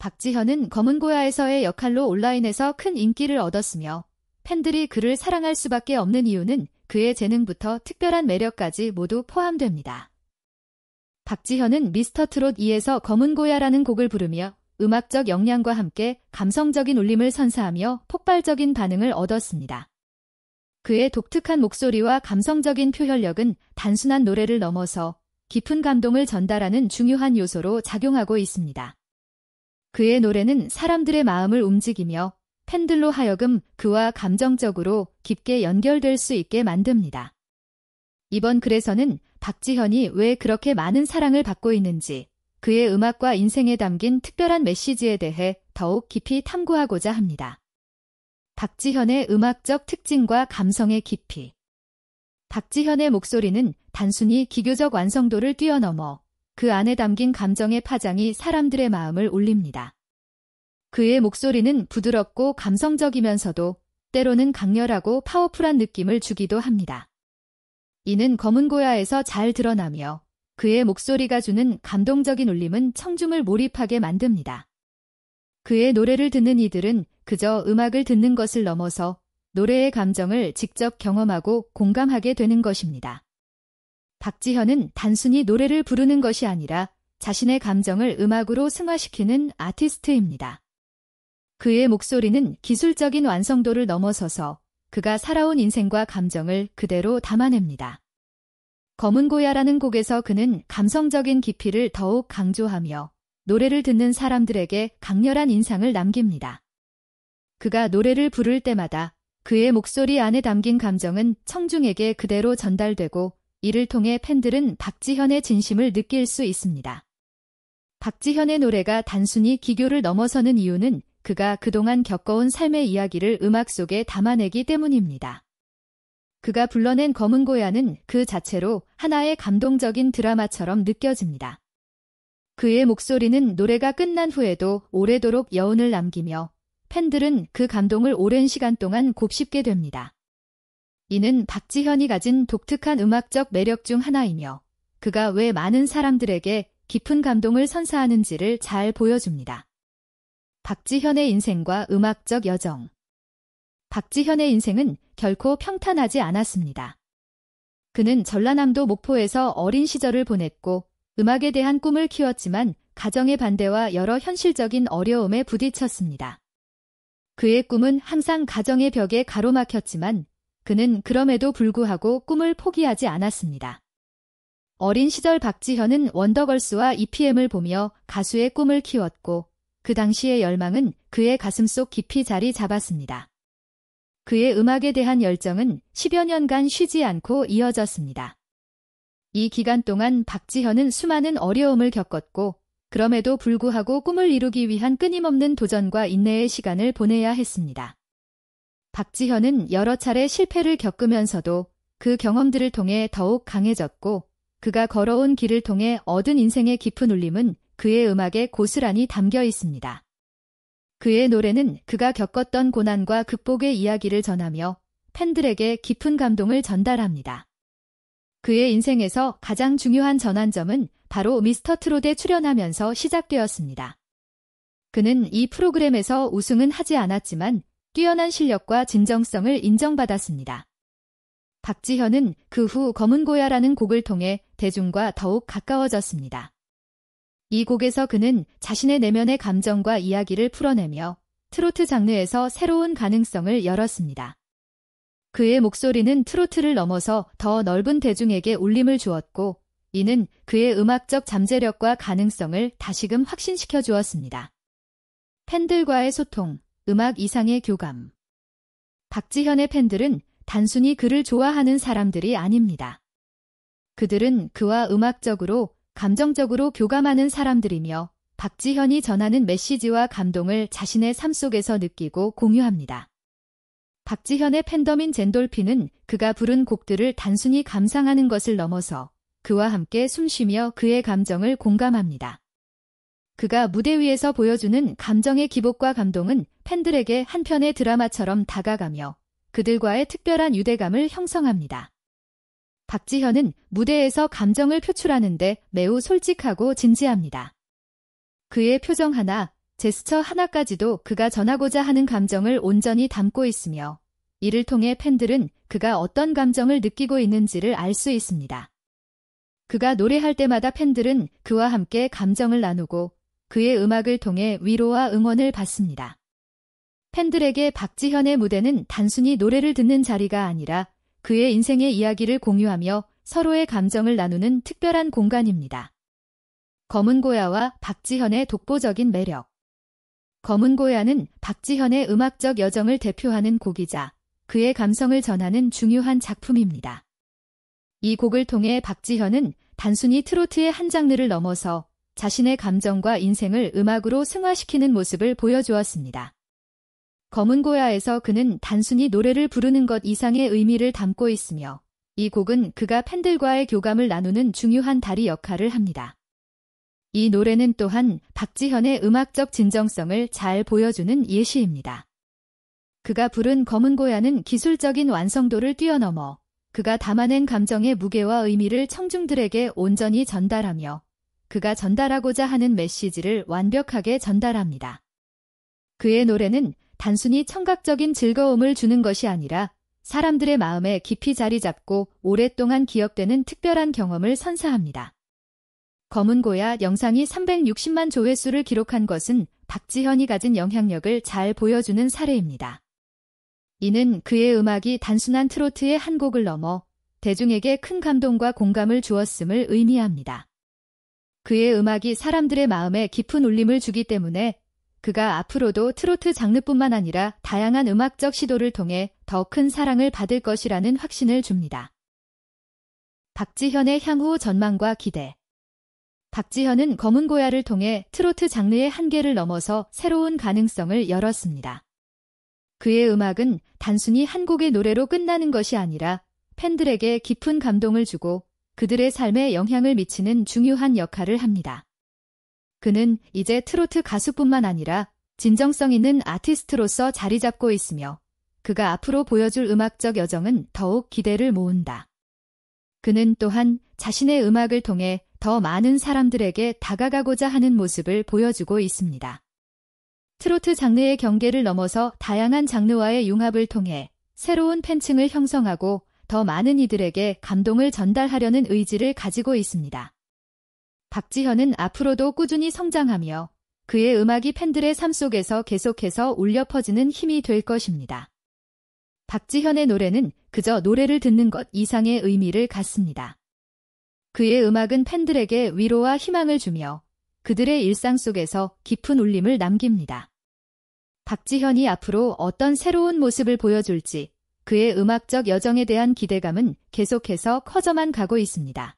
박지현은 검은고야에서의 역할로 온라인에서 큰 인기를 얻었으며 팬들이 그를 사랑할 수밖에 없는 이유는 그의 재능부터 특별한 매력까지 모두 포함됩니다. 박지현은 미스터 트롯 2에서 검은고야라는 곡을 부르며 음악적 역량과 함께 감성적인 울림을 선사하며 폭발적인 반응을 얻었습니다. 그의 독특한 목소리와 감성적인 표현력은 단순한 노래를 넘어서 깊은 감동을 전달하는 중요한 요소로 작용하고 있습니다. 그의 노래는 사람들의 마음을 움직이며 팬들로 하여금 그와 감정적으로 깊게 연결될 수 있게 만듭니다. 이번 글에서는 박지현이 왜 그렇게 많은 사랑을 받고 있는지 그의 음악과 인생에 담긴 특별한 메시지에 대해 더욱 깊이 탐구하고자 합니다. 박지현의 음악적 특징과 감성의 깊이 박지현의 목소리는 단순히 기교적 완성도를 뛰어넘어 그 안에 담긴 감정의 파장이 사람들의 마음을 울립니다. 그의 목소리는 부드럽고 감성적이면서도 때로는 강렬하고 파워풀한 느낌을 주기도 합니다. 이는 검은 고야에서 잘 드러나며 그의 목소리가 주는 감동적인 울림은 청중을 몰입하게 만듭니다. 그의 노래를 듣는 이들은 그저 음악을 듣는 것을 넘어서 노래의 감정을 직접 경험하고 공감하게 되는 것입니다. 박지현은 단순히 노래를 부르는 것이 아니라 자신의 감정을 음악으로 승화시키는 아티스트입니다. 그의 목소리는 기술적인 완성도를 넘어서서 그가 살아온 인생과 감정을 그대로 담아냅니다. 검은 고야라는 곡에서 그는 감성적인 깊이를 더욱 강조하며 노래를 듣는 사람들에게 강렬한 인상을 남깁니다. 그가 노래를 부를 때마다 그의 목소리 안에 담긴 감정은 청중에게 그대로 전달되고 이를 통해 팬들은 박지현의 진심을 느낄 수 있습니다. 박지현의 노래가 단순히 기교를 넘어서는 이유는 그가 그동안 겪어온 삶의 이야기를 음악 속에 담아내기 때문입니다. 그가 불러낸 검은 고야는 그 자체로 하나의 감동적인 드라마처럼 느껴집니다. 그의 목소리는 노래가 끝난 후에도 오래도록 여운을 남기며 팬들은 그 감동을 오랜 시간 동안 곱씹게 됩니다. 이는 박지현이 가진 독특한 음악적 매력 중 하나이며 그가 왜 많은 사람들에게 깊은 감동을 선사하는지를 잘 보여줍니다. 박지현의 인생과 음악적 여정 박지현의 인생은 결코 평탄하지 않았습니다. 그는 전라남도 목포에서 어린 시절을 보냈고 음악에 대한 꿈을 키웠지만 가정의 반대와 여러 현실적인 어려움에 부딪혔습니다. 그의 꿈은 항상 가정의 벽에 가로막혔지만 그는 그럼에도 불구하고 꿈을 포기하지 않았습니다. 어린 시절 박지현은 원더걸스와 EPM을 보며 가수의 꿈을 키웠고 그 당시의 열망은 그의 가슴속 깊이 자리 잡았습니다. 그의 음악에 대한 열정은 10여 년간 쉬지 않고 이어졌습니다. 이 기간 동안 박지현은 수많은 어려움을 겪었고 그럼에도 불구하고 꿈을 이루기 위한 끊임없는 도전과 인내의 시간을 보내야 했습니다. 박지현은 여러 차례 실패를 겪으면서도 그 경험들을 통해 더욱 강해졌고 그가 걸어온 길을 통해 얻은 인생의 깊은 울림은 그의 음악에 고스란히 담겨 있습니다. 그의 노래는 그가 겪었던 고난과 극복의 이야기를 전하며 팬들에게 깊은 감동을 전달합니다. 그의 인생에서 가장 중요한 전환점은 바로 미스터 트롯에 출연하면서 시작되었습니다. 그는 이 프로그램에서 우승은 하지 않았지만 뛰어난 실력과 진정성을 인정받았습니다. 박지현은 그 후 검은고야라는 곡을 통해 대중과 더욱 가까워졌습니다. 이 곡에서 그는 자신의 내면의 감정과 이야기를 풀어내며 트로트 장르에서 새로운 가능성을 열었습니다. 그의 목소리는 트로트를 넘어서 더 넓은 대중에게 울림을 주었고, 이는 그의 음악적 잠재력과 가능성을 다시금 확신시켜 주었습니다. 팬들과의 소통, 음악 이상의 교감. 박지현의 팬들은 단순히 그를 좋아하는 사람들이 아닙니다. 그들은 그와 음악적으로, 감정적으로 교감하는 사람들이며 박지현이 전하는 메시지와 감동을 자신의 삶 속에서 느끼고 공유합니다. 박지현의 팬덤인 젠돌핀은 그가 부른 곡들을 단순히 감상하는 것을 넘어서 그와 함께 숨쉬며 그의 감정을 공감합니다. 그가 무대 위에서 보여주는 감정의 기복과 감동은 팬들에게 한 편의 드라마처럼 다가가며 그들과의 특별한 유대감을 형성합니다. 박지현은 무대에서 감정을 표출하는데 매우 솔직하고 진지합니다. 그의 표정 하나, 제스처 하나까지도 그가 전하고자 하는 감정을 온전히 담고 있으며 이를 통해 팬들은 그가 어떤 감정을 느끼고 있는지를 알 수 있습니다. 그가 노래할 때마다 팬들은 그와 함께 감정을 나누고 그의 음악을 통해 위로와 응원을 받습니다. 팬들에게 박지현의 무대는 단순히 노래를 듣는 자리가 아니라 그의 인생의 이야기를 공유하며 서로의 감정을 나누는 특별한 공간입니다. 검은 고야와 박지현의 독보적인 매력 검은 고야는 박지현의 음악적 여정을 대표하는 곡이자 그의 감성을 전하는 중요한 작품입니다. 이 곡을 통해 박지현은 단순히 트로트의 한 장르를 넘어서 자신의 감정과 인생을 음악으로 승화시키는 모습을 보여주었습니다. 검은 고야에서 그는 단순히 노래를 부르는 것 이상의 의미를 담고 있으며 이 곡은 그가 팬들과의 교감을 나누는 중요한 다리 역할을 합니다. 이 노래는 또한 박지현의 음악적 진정성을 잘 보여주는 예시입니다. 그가 부른 검은 고야는 기술적인 완성도를 뛰어넘어 그가 담아낸 감정의 무게와 의미를 청중들에게 온전히 전달하며 그가 전달하고자 하는 메시지를 완벽하게 전달합니다. 그의 노래는 단순히 청각적인 즐거움을 주는 것이 아니라 사람들의 마음에 깊이 자리 잡고 오랫동안 기억되는 특별한 경험을 선사합니다. 검은 고야 영상이 360만 조회수를 기록한 것은 박지현이 가진 영향력을 잘 보여주는 사례입니다. 이는 그의 음악이 단순한 트로트의 한 곡을 넘어 대중에게 큰 감동과 공감을 주었음을 의미합니다. 그의 음악이 사람들의 마음에 깊은 울림을 주기 때문에 그가 앞으로도 트로트 장르뿐만 아니라 다양한 음악적 시도를 통해 더 큰 사랑을 받을 것이라는 확신을 줍니다. 박지현의 향후 전망과 기대 박지현은 검은 고야를 통해 트로트 장르의 한계를 넘어서 새로운 가능성을 열었습니다. 그의 음악은 단순히 한 곡의 노래로 끝나는 것이 아니라 팬들에게 깊은 감동을 주고 그들의 삶에 영향을 미치는 중요한 역할을 합니다. 그는 이제 트로트 가수뿐만 아니라 진정성 있는 아티스트로서 자리 잡고 있으며 그가 앞으로 보여줄 음악적 여정은 더욱 기대를 모은다. 그는 또한 자신의 음악을 통해 더 많은 사람들에게 다가가고자 하는 모습을 보여주고 있습니다. 트로트 장르의 경계를 넘어서 다양한 장르와의 융합을 통해 새로운 팬층을 형성하고 더 많은 이들에게 감동을 전달하려는 의지를 가지고 있습니다. 박지현은 앞으로도 꾸준히 성장하며 그의 음악이 팬들의 삶 속에서 계속해서 울려 퍼지는 힘이 될 것입니다. 박지현의 노래는 그저 노래를 듣는 것 이상의 의미를 갖습니다. 그의 음악은 팬들에게 위로와 희망을 주며 그들의 일상 속에서 깊은 울림을 남깁니다. 박지현이 앞으로 어떤 새로운 모습을 보여줄지 그의 음악적 여정에 대한 기대감은 계속해서 커져만 가고 있습니다.